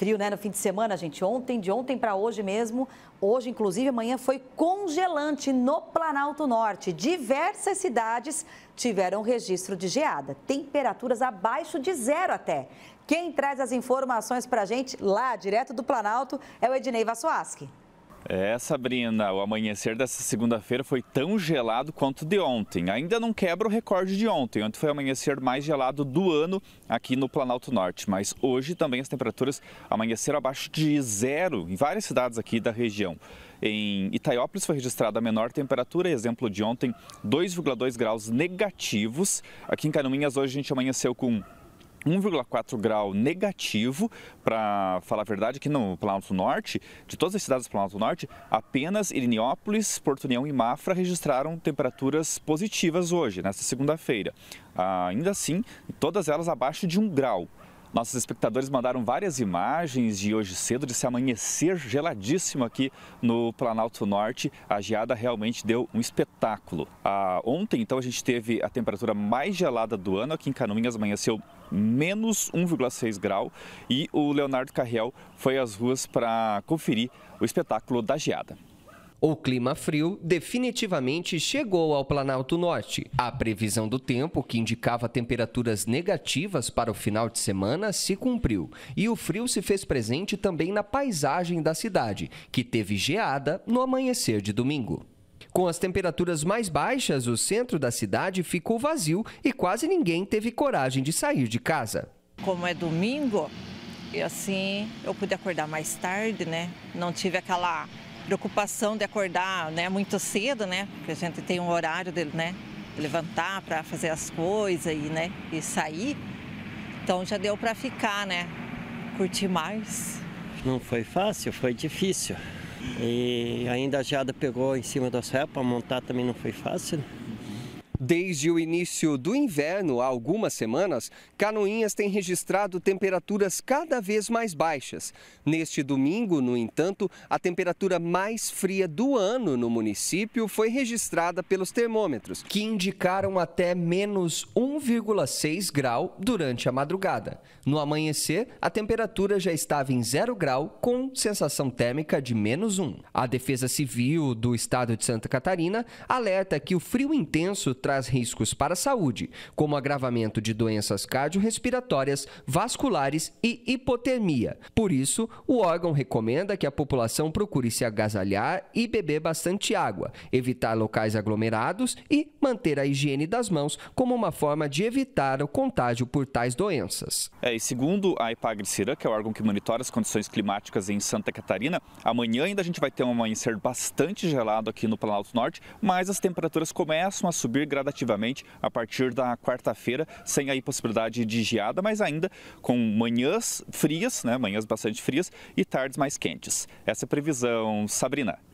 frio, né? No fim de semana, gente, ontem, de ontem para hoje mesmo, hoje inclusive amanhã foi congelante no Planalto Norte. Diversas cidades tiveram registro de geada, temperaturas abaixo de zero até. Quem traz as informações para a gente lá, direto do Planalto, é o Ednei Vassoaski. É, Sabrina, o amanhecer dessa segunda-feira foi tão gelado quanto de ontem. Ainda não quebra o recorde de ontem. Ontem foi o amanhecer mais gelado do ano aqui no Planalto Norte. Mas hoje também as temperaturas amanheceram abaixo de zero em várias cidades aqui da região. Em Itaiópolis foi registrada a menor temperatura, exemplo de ontem, 2,2 graus negativos. Aqui em Canuminhas hoje a gente amanheceu com 1,4 grau negativo, para falar a verdade, que no Planalto Norte, de todas as cidades do Planalto Norte, apenas Iriniópolis, Porto União e Mafra registraram temperaturas positivas hoje, nesta segunda-feira. Ah, ainda assim, todas elas abaixo de 1 grau. Nossos espectadores mandaram várias imagens de hoje cedo, de se amanhecer geladíssimo aqui no Planalto Norte. A geada realmente deu um espetáculo. Ah, ontem, então, a gente teve a temperatura mais gelada do ano. Aqui em Canoinhas amanheceu menos 1,6 grau e o Leonardo Carriel foi às ruas para conferir o espetáculo da geada. O clima frio definitivamente chegou ao Planalto Norte. A previsão do tempo, que indicava temperaturas negativas para o final de semana, se cumpriu. E o frio se fez presente também na paisagem da cidade, que teve geada no amanhecer de domingo. Com as temperaturas mais baixas, o centro da cidade ficou vazio e quase ninguém teve coragem de sair de casa. Como é domingo, e assim eu pude acordar mais tarde, né? Não tive aquela preocupação de acordar né, muito cedo, né? Porque a gente tem um horário de né, levantar para fazer as coisas e, né, e sair. Então já deu para ficar, né? Curtir mais. Não foi fácil, foi difícil. E ainda a geada pegou em cima das réus, para montar também não foi fácil. Né? Desde o início do inverno, há algumas semanas, Canoinhas tem registrado temperaturas cada vez mais baixas. Neste domingo, no entanto, a temperatura mais fria do ano no município foi registrada pelos termômetros, que indicaram até menos 1,6 grau durante a madrugada. No amanhecer, a temperatura já estava em zero grau, com sensação térmica de menos 1. A Defesa Civil do Estado de Santa Catarina alerta que o frio intenso traz traz riscos para a saúde, como agravamento de doenças cardiorrespiratórias, vasculares e hipotermia. Por isso, o órgão recomenda que a população procure se agasalhar e beber bastante água, evitar locais aglomerados e manter a higiene das mãos como uma forma de evitar o contágio por tais doenças. É, e segundo a IPAGRE-CIRAN, que é o órgão que monitora as condições climáticas em Santa Catarina, amanhã ainda a gente vai ter um amanhecer bastante gelado aqui no Planalto Norte, mas as temperaturas começam a subir gradualmente gradativamente a partir da quarta-feira, sem aí possibilidade de geada, mas ainda com manhãs frias, né? Manhãs bastante frias e tardes mais quentes. Essa é a previsão, Sabrina.